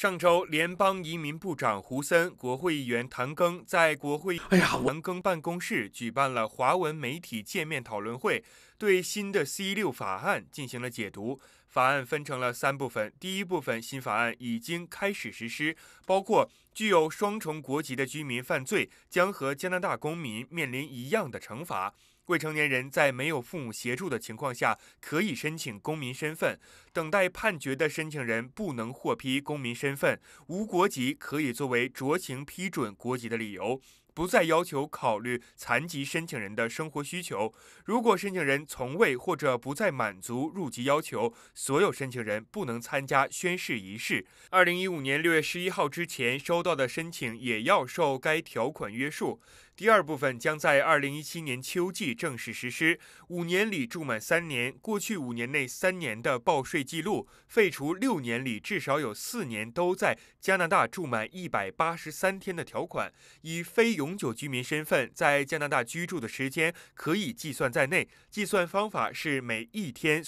上周，联邦移民部长胡森、国会议员谭庚在国会，哎呀，谭庚办公室举办了华文媒体见面讨论会，对新的 C 六法案进行了解读。法案分成了三部分，第一部分新法案已经开始实施，包括具有双重国籍的居民犯罪将和加拿大公民面临一样的惩罚。未成年人在没有父母协助的情况下，可以申请公民身份。等待判决的申请人不能获批公民身份。无国籍可以作为酌情批准国籍的理由。不再要求考虑残疾申请人的生活需求。如果申请人从未或者不再满足入籍要求，所有申请人不能参加宣誓仪式。二零一五年六月十一号之前收到的申请也要受该条款约束。第二部分将在二零一七年秋季正式实施。五年里住满三年，过去五年内三年的报税记录，废除六年里至少有四年都在加拿大住满一百八十三天的条款，以非。永久居民身份在加拿大居住的时间可以计算在内，计算方法是每一天，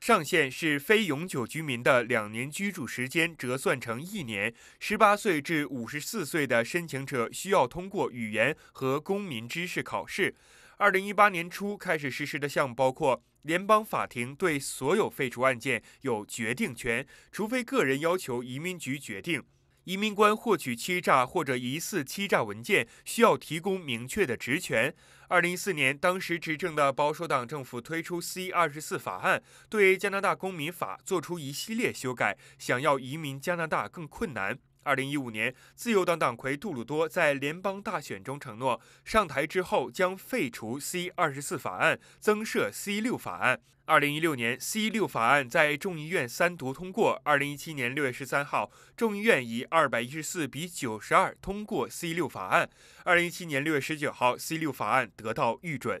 上限是非永久居民的两年居住时间折算成一年。十八岁至五十四岁的申请者需要通过语言和公民知识考试。二零一八年初开始实施的项目包括：联邦法庭对所有废除案件有决定权，除非个人要求移民局决定。移民官获取欺诈或者疑似欺诈文件需要提供明确的职权。二零一四年，当时执政的保守党政府推出《C 二十四法案》，对加拿大公民法做出一系列修改，想要移民加拿大更困难。二零一五年，自由党党魁杜鲁多在联邦大选中承诺，上台之后将废除 C 二十四法案，增设 C 六法案。二零一六年，C 六法案在众议院三读通过。二零一七年六月十三号，众议院以二百一十四比九十二通过 C 六法案。二零一七年六月十九号，C 六法案得到预准。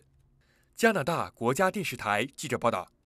加拿大国家电视台记者报道。